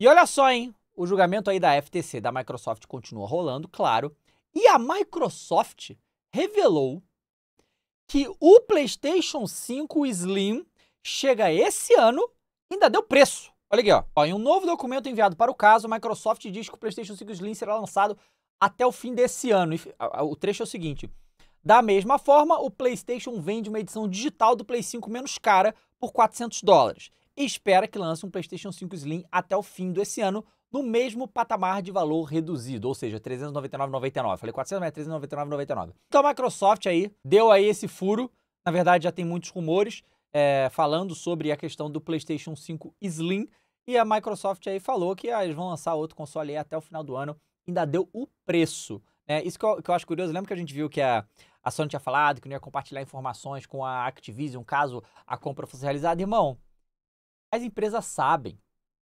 E olha só, hein? O julgamento aí da FTC da Microsoft continua rolando, claro. E a Microsoft revelou que o PlayStation 5 Slim chega esse ano e ainda deu preço. Olha aqui, ó. ó. Em um novo documento enviado para o caso, a Microsoft diz que o PlayStation 5 Slim será lançado até o fim desse ano. O trecho é o seguinte: da mesma forma, o PlayStation vende uma edição digital do Play 5 menos cara por 400 dólares e espera que lance um PlayStation 5 Slim até o fim desse ano, no mesmo patamar de valor reduzido, ou seja, 399,99. Falei 400, mas é 399,99. Então a Microsoft aí deu aí esse furo. Na verdade, já tem muitos rumores é, falando sobre a questão do PlayStation 5 Slim. E a Microsoft aí falou que ah, eles vão lançar outro console aí até o final do ano. Ainda deu o preço. É, isso que eu, que eu acho curioso. Lembra que a gente viu que a, a Sony tinha falado que não ia compartilhar informações com a Activision caso a compra fosse realizada? Irmão, as empresas sabem.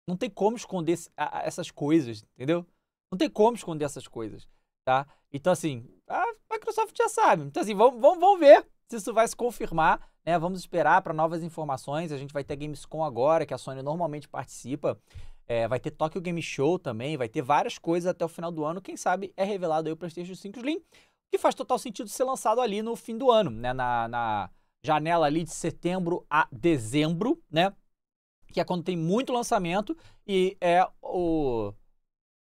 Não tem como esconder essas coisas, entendeu? Não tem como esconder essas coisas, tá? Então, assim, a Microsoft já sabe. Então, assim, vamos, vamos, vamos ver se isso vai se confirmar, né? Vamos esperar para novas informações. A gente vai ter Gamescom agora, que a Sony normalmente participa. É, vai ter Tokyo Game Show também, vai ter várias coisas até o final do ano. Quem sabe é revelado aí o PlayStation 5 Slim, que faz total sentido ser lançado ali no fim do ano, né? Na, na janela ali de setembro a dezembro, né? que é quando tem muito lançamento e é o,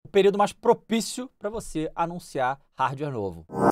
o período mais propício para você anunciar hardware novo.